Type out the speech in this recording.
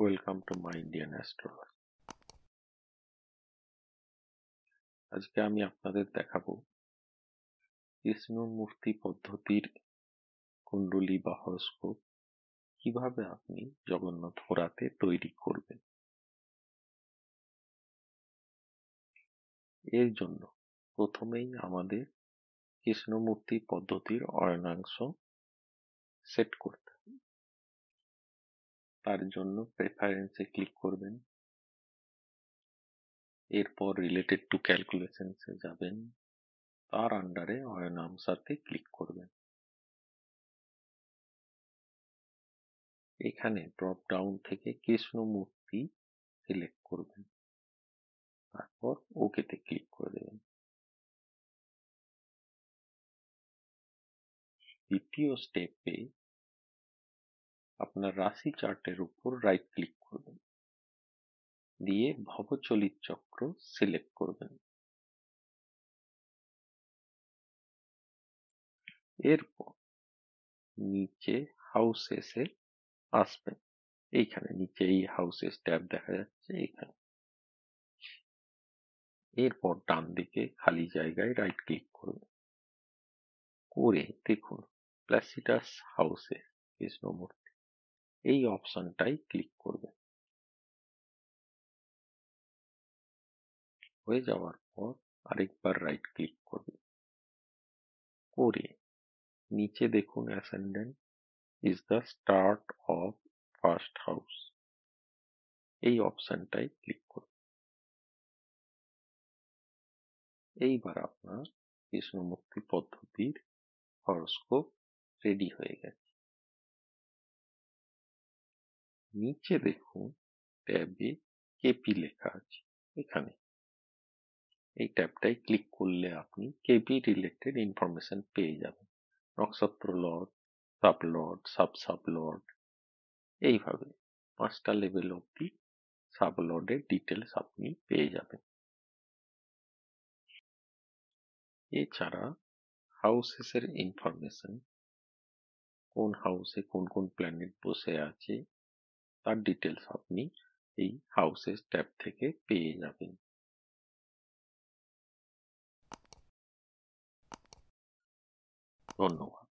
welcome to my Indian astrology আজকে আমি আপনাদের দেখাবো কৃষ্ণমূর্তি পদ্ধতির কুণ্ডলী বা হরস্কোপ কিভাবে আপনি জগন্নাথ হোরাতে তৈরি করবেন এর জন্য প্রথমেই আমাদের কৃষ্ণমূর্তি পদ্ধতির অরণাংশ সেট করতে তার জন্য প্রেফারেন্সে ক্লিক করবেন এরপর রিলেটেড টু ক্যালকুলেশনস এ যাবেন তার আন্ডারে অয়নামসাতে ক্লিক করবেন এখানে ড্রপ ডাউন থেকে কৃষ্ণমূর্তি সিলেক্ট করবেন তারপর ওকেতে ক্লিক করে দেবেন দ্বিতীয় স্টেপে আপনার রাশি চার্টের উপর রাইট ক্লিক করবেন দিয়ে ভবচলিত চক্র সিলেক্ট করবেন এরপর নিচে হাউসেসে আসবেন এইখানে নিচে এই হাউসেস ট্যাব দেখা যাচ্ছে এখানে এরপর ডান দিকে খালি জায়গায় রাইট ক্লিক করবেন করে দেখুন প্লাসিটাস হাউসে পেজ নম্বর এই অপশনটাই ক্লিক করবে হয়ে যাওয়ার পর আরেকবার রাইট ক্লিক করবে করে নিচে দেখুন ascendant is the start of first house এই অপশনটাই ক্লিক করুন এইবার আপনার কৃষ্ণমূর্তি পদ্ধতির হরস্কোপ রেডি হয়ে গেছে নিচে দেখুন ট্যাবে কেপি লেখা আছে এখানে এই ট্যাবটায় ক্লিক করলে আপনি কেপি রিলেটেড ইনফরমেশন পেয়ে যাবেন নক্ষত্র সাবলট সাব সাবলট এইভাবে পাঁচটা লেভেল অব্দি অবধি সাবলটের ডিটেলস আপনি পেয়ে যাবেন এছাড়া হাউসেসের ইনফরমেশন কোন হাউসে কোন কোন প্ল্যানেট বসে আছে তার ডিটেলস আপনি এই হাউসেস ট্যাব থেকে পেয়ে যাবেন ধন্যবাদ